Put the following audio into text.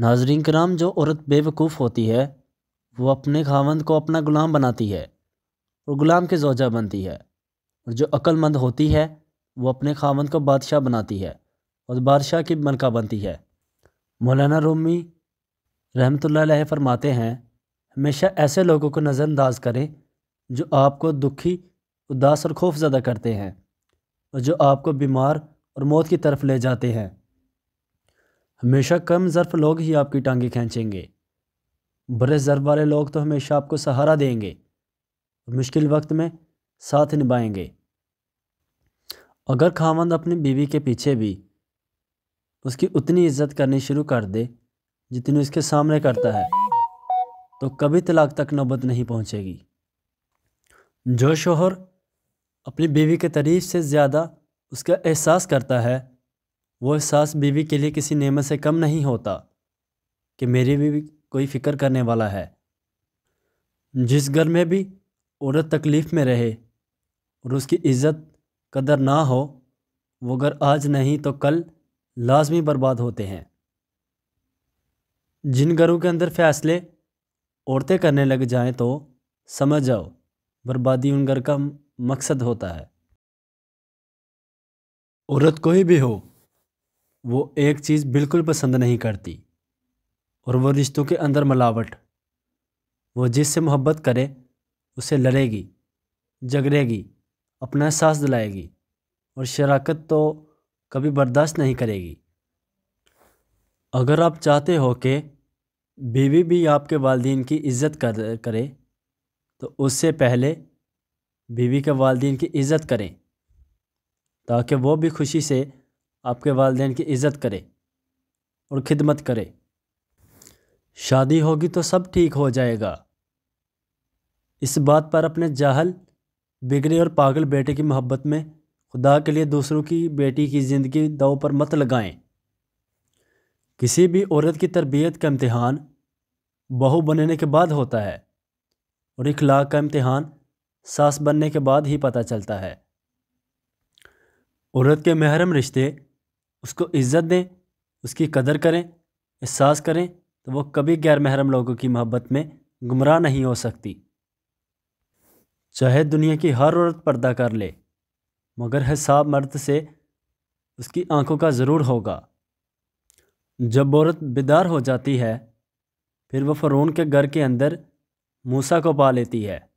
नाजरीन कराम जो औरत बेवकूफ़ होती है वो अपने खावंद को अपना ग़ुलाम बनाती है और ग़ुलाम के जोजा बनती है और जो अक्लमंद होती है वो अपने खावंद को बादशाह बनाती है और बादशाह की मनका बनती है मौलाना रोमी रहमत फरमाते हैं हमेशा ऐसे लोगों को नज़रअंदाज करें जो आपको दुखी उदास और खौफ ज़्यादा करते हैं और जो आपको बीमार और मौत की तरफ ले जाते हैं हमेशा कम ज़र्फ लोग ही आपकी टांगे खींचेंगे बड़े ज़र्फ वाले लोग तो हमेशा आपको सहारा देंगे मुश्किल वक्त में साथ निभाएंगे अगर खावंद अपनी बीवी के पीछे भी उसकी उतनी इज्जत करनी शुरू कर दे जितनी उसके सामने करता है तो कभी तलाक तक नौबत नहीं पहुंचेगी जो शोहर अपनी बीवी के तारीफ से ज़्यादा उसका एहसास करता है वो एहसास बीवी के लिए किसी नेमत से कम नहीं होता कि मेरी बीवी कोई फ़िक्र करने वाला है जिस घर में भी औरत तकलीफ़ में रहे और उसकी इज़्ज़त कदर ना हो वो घर आज नहीं तो कल लाजमी बर्बाद होते हैं जिन घरों के अंदर फ़ैसले औरतें करने लग जाएं तो समझ जाओ बर्बादी उन घर का मकसद होता है औरत कोई भी हो वो एक चीज़ बिल्कुल पसंद नहीं करती और वो रिश्तों के अंदर मिलावट वो जिससे मोहब्बत करे उसे लड़ेगी झगड़ेगी अपना एहसास दिलाएगी और शराकत तो कभी बर्दाश्त नहीं करेगी अगर आप चाहते हो कि बीवी भी आपके वालदेन की इज़्ज़त कर करे तो उससे पहले बीवी के वालदेन की इज़्ज़त करें ताकि वो भी खुशी से आपके वालदेन की इज़्ज़त करे और ख़िदमत करे शादी होगी तो सब ठीक हो जाएगा इस बात पर अपने जाहल बिगड़े और पागल बेटे की मोहब्बत में खुदा के लिए दूसरों की बेटी की ज़िंदगी दाव पर मत लगाएं किसी भी औरत की तरबियत का इम्तहान बहू बनने के बाद होता है और इखलाक का इम्तहान सास बनने के बाद ही पता चलता है औरत के महरम रिश्ते उसको इज़्ज़त दें उसकी कदर करें एहसास करें तो वो कभी गैर महरम लोगों की मोहब्बत में गुमराह नहीं हो सकती चाहे दुनिया की हर औरत पर्दा कर ले मगर हिसाब मर्द से उसकी आंखों का ज़रूर होगा जब औरत बेदार हो जाती है फिर वह फ़रून के घर के अंदर मूसा को पा लेती है